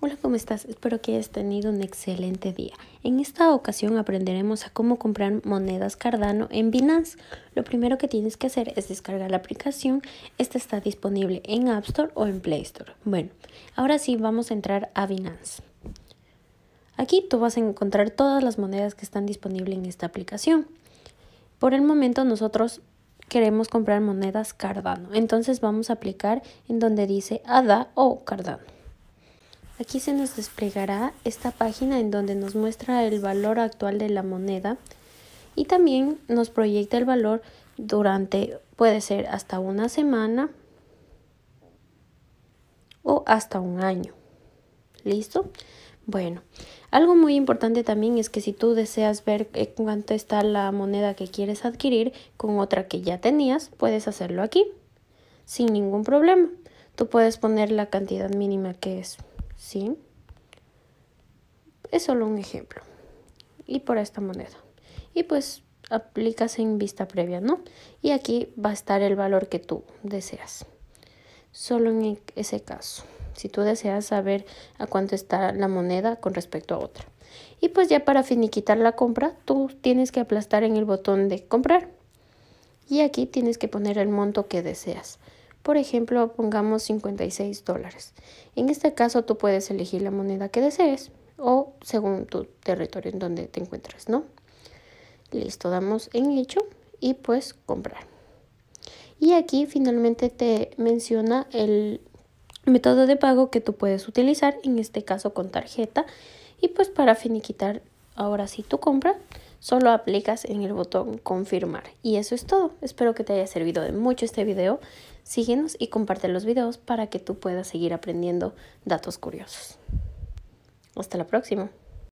Hola, ¿cómo estás? Espero que hayas tenido un excelente día. En esta ocasión aprenderemos a cómo comprar monedas Cardano en Binance. Lo primero que tienes que hacer es descargar la aplicación. Esta está disponible en App Store o en Play Store. Bueno, ahora sí vamos a entrar a Binance. Aquí tú vas a encontrar todas las monedas que están disponibles en esta aplicación. Por el momento nosotros queremos comprar monedas Cardano. Entonces vamos a aplicar en donde dice ADA o Cardano. Aquí se nos desplegará esta página en donde nos muestra el valor actual de la moneda y también nos proyecta el valor durante, puede ser hasta una semana o hasta un año. ¿Listo? Bueno, algo muy importante también es que si tú deseas ver cuánto está la moneda que quieres adquirir con otra que ya tenías, puedes hacerlo aquí, sin ningún problema. Tú puedes poner la cantidad mínima que es ¿sí? Es solo un ejemplo. Y por esta moneda. Y pues aplicas en vista previa, ¿no? Y aquí va a estar el valor que tú deseas. Solo en e-, ese caso, si tú deseas saber a cuánto está la moneda con respecto a otra. Y pues ya para finiquitar la compra, tú tienes que aplastar en el botón de comprar. Y aquí tienes que poner el monto que deseas. Por ejemplo, pongamos 56 dólares. En este caso tú puedes elegir la moneda que desees o según tu territorio en donde te encuentres, ¿no? Listo, damos en hecho y pues comprar. Y aquí finalmente te menciona el método de pago que tú puedes utilizar, en este caso con tarjeta. Y pues para finiquitar ahora sí tu compra, solo aplicas en el botón confirmar. Y eso es todo. Espero que te haya servido de mucho este video. Síguenos y comparte los videos para que tú puedas seguir aprendiendo datos curiosos. Hasta la próxima.